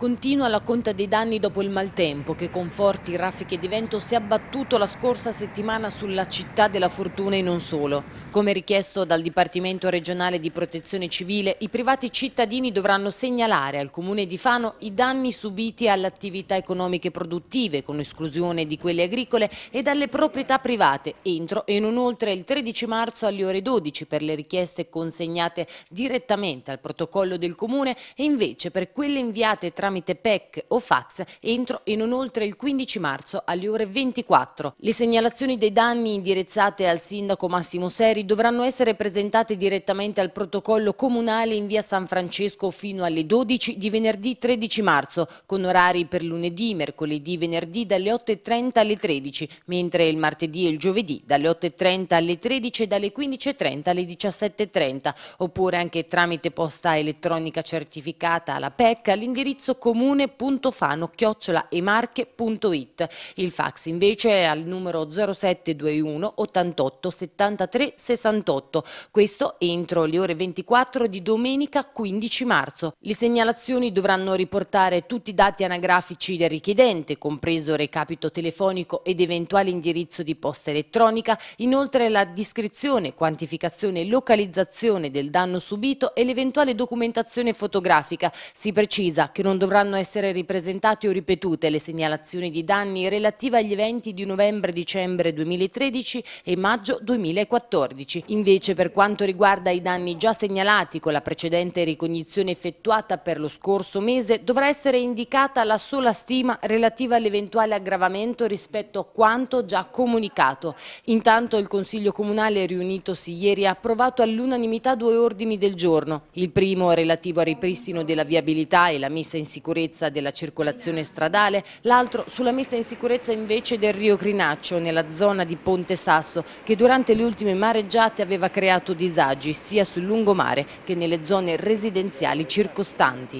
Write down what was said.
Continua la conta dei danni dopo il maltempo che con forti raffiche di vento si è abbattuto la scorsa settimana sulla città della Fortuna e non solo. Come richiesto dal Dipartimento regionale di protezione civile, i privati cittadini dovranno segnalare al Comune di Fano i danni subiti alle attività economiche produttive, con esclusione di quelle agricole, e dalle proprietà private, entro e non oltre il 13 marzo alle ore 12 per le richieste consegnate direttamente al protocollo del Comune e invece per quelle inviate tramite tramite PEC o fax entro e non oltre il 15 marzo alle ore 24. Le segnalazioni dei danni indirizzate al sindaco Massimo Seri dovranno essere presentate direttamente al protocollo comunale in via San Francesco fino alle 12 di venerdì 13 marzo, con orari per lunedì, mercoledì, venerdì dalle 8.30 alle 13, mentre il martedì e il giovedì dalle 8.30 alle 13 e dalle 15.30 alle 17.30, oppure anche tramite posta elettronica certificata alla PEC all'indirizzo comune.fano-emarche.it. Il fax invece è al numero 0721 88 73 68. Questo entro le ore 24 di domenica 15 marzo. Le segnalazioni dovranno riportare tutti i dati anagrafici del richiedente, compreso recapito telefonico ed eventuale indirizzo di posta elettronica, inoltre la descrizione, quantificazione e localizzazione del danno subito e l'eventuale documentazione fotografica. Si precisa che non dovrà dovranno essere ripresentate o ripetute le segnalazioni di danni relative agli eventi di novembre-dicembre 2013 e maggio 2014. Invece per quanto riguarda i danni già segnalati con la precedente ricognizione effettuata per lo scorso mese, dovrà essere indicata la sola stima relativa all'eventuale aggravamento rispetto a quanto già comunicato. Intanto il Consiglio Comunale riunitosi ieri ha approvato all'unanimità due ordini del giorno. Il primo relativo al ripristino della viabilità e la messa in sicurezza sicurezza della circolazione stradale, l'altro sulla messa in sicurezza invece del Rio Crinaccio nella zona di Ponte Sasso che durante le ultime mareggiate aveva creato disagi sia sul lungomare che nelle zone residenziali circostanti.